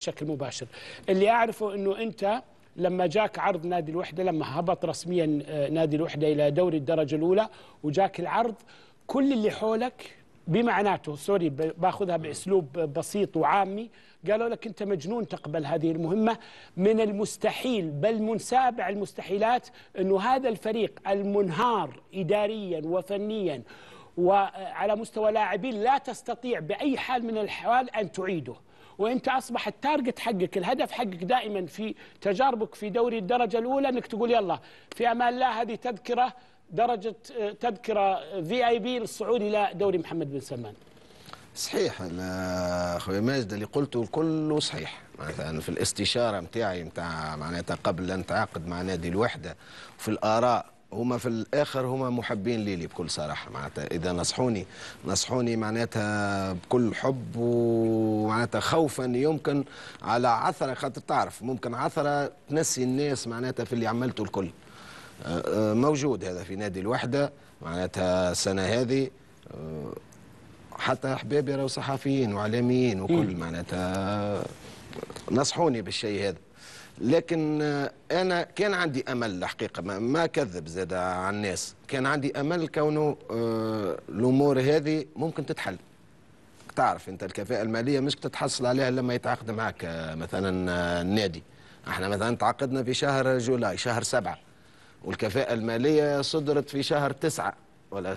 بشكل مباشر اللي أعرفه أنه أنت لما جاك عرض نادي الوحدة لما هبط رسميا آه، نادي الوحدة إلى دوري الدرجة الأولى وجاك العرض كل اللي حولك بمعناته سوري باخذها باسلوب بسيط وعامي قالوا لك انت مجنون تقبل هذه المهمه من المستحيل بل من سابع المستحيلات انه هذا الفريق المنهار اداريا وفنيا وعلى مستوى لاعبين لا تستطيع باي حال من الاحوال ان تعيده وانت اصبح التارجت حقك الهدف حقك دائما في تجاربك في دوري الدرجه الاولى انك تقول يلا في امان الله هذه تذكره درجه تذكره في اي بي للصعود الى دوري محمد بن سلمان صحيح انا اخوي ماجد اللي قلته كله صحيح مثلا في الاستشاره نتاعي نتاع معناتها قبل ان تعاقد مع نادي الوحده في الاراء هما في الاخر هما محبين ليلي بكل صراحه معناتها اذا نصحوني نصحوني معناتها بكل حب ومعناتها خوفا يمكن على عثره خاطر تعرف ممكن عثره تنسي الناس معناتها في اللي عملته الكل آه، آه، موجود هذا في نادي الوحده معناتها السنه هذه آه، حتى احبابي راهو صحفيين واعلاميين وكل معناتها نصحوني بالشيء هذا لكن آه، انا كان عندي امل الحقيقه ما, كذب زاد على الناس كان عندي امل كونه آه، الامور هذه ممكن تتحل تعرف انت الكفاءه الماليه مش تتحصل عليها لما يتعاقد معك آه، مثلا النادي احنا مثلا تعاقدنا في شهر جولاي شهر سبعة والكفاءه الماليه صدرت في شهر تسعة ولا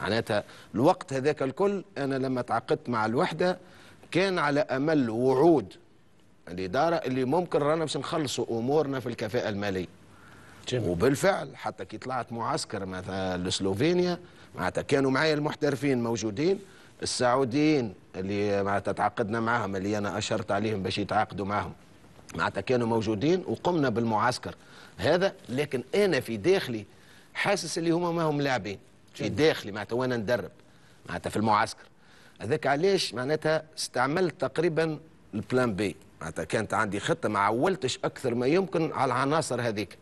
معناتها الوقت هذاك الكل انا لما تعاقدت مع الوحده كان على امل وعود الإدارة اللي ممكن رانا باش نخلصوا أمورنا في الكفاءة المالية جميل. وبالفعل حتى كي طلعت معسكر مثلا لسلوفينيا معناتها كانوا معايا المحترفين موجودين السعوديين اللي معناتها تعاقدنا معاهم اللي أنا أشرت عليهم باش يتعاقدوا معاهم معناتها كانوا موجودين وقمنا بالمعسكر هذا لكن أنا في داخلي حاسس اللي هما ما هم لاعبين في داخلي معناتها وأنا ندرب معناتها في المعسكر هذاك علاش معناتها استعملت تقريبا البلان بي معناتها كانت عندي خطه ما عولتش اكثر ما يمكن على العناصر هذيك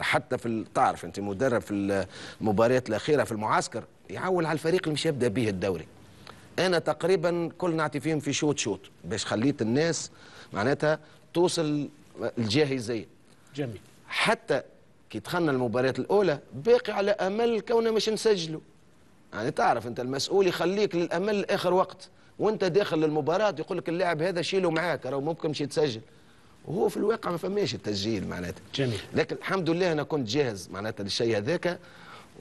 حتى في تعرف انت مدرب في المباريات الاخيره في المعسكر يعول على الفريق اللي مش يبدا به الدوري انا تقريبا كل نعطي فيهم في شوط شوط باش خليت الناس معناتها توصل الجاهزيه جميل حتى كي دخلنا المباريات الاولى باقي على امل كونه مش نسجلوا يعني تعرف انت المسؤول يخليك للامل لاخر وقت وانت داخل للمباراه يقول لك اللاعب هذا شيله معاك راه ممكن مش يتسجل وهو في الواقع ما فماش التسجيل معناتها جميل لكن الحمد لله انا كنت جاهز معناتها للشيء هذاك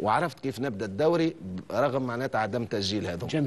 وعرفت كيف نبدا الدوري رغم معناتها عدم تسجيل هذا جميل